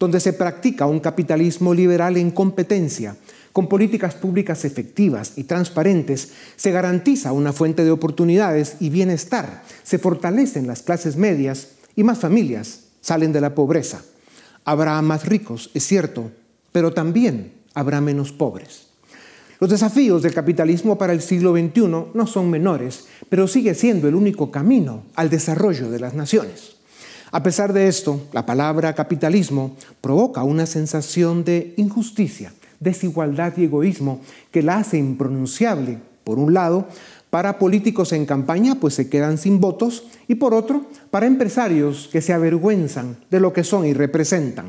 donde se practica un capitalismo liberal en competencia. Con políticas públicas efectivas y transparentes se garantiza una fuente de oportunidades y bienestar, se fortalecen las clases medias y más familias salen de la pobreza. Habrá más ricos, es cierto, pero también habrá menos pobres. Los desafíos del capitalismo para el siglo XXI no son menores, pero sigue siendo el único camino al desarrollo de las naciones. A pesar de esto, la palabra capitalismo provoca una sensación de injusticia, desigualdad y egoísmo que la hace impronunciable, por un lado, para políticos en campaña, pues se quedan sin votos, y por otro, para empresarios que se avergüenzan de lo que son y representan.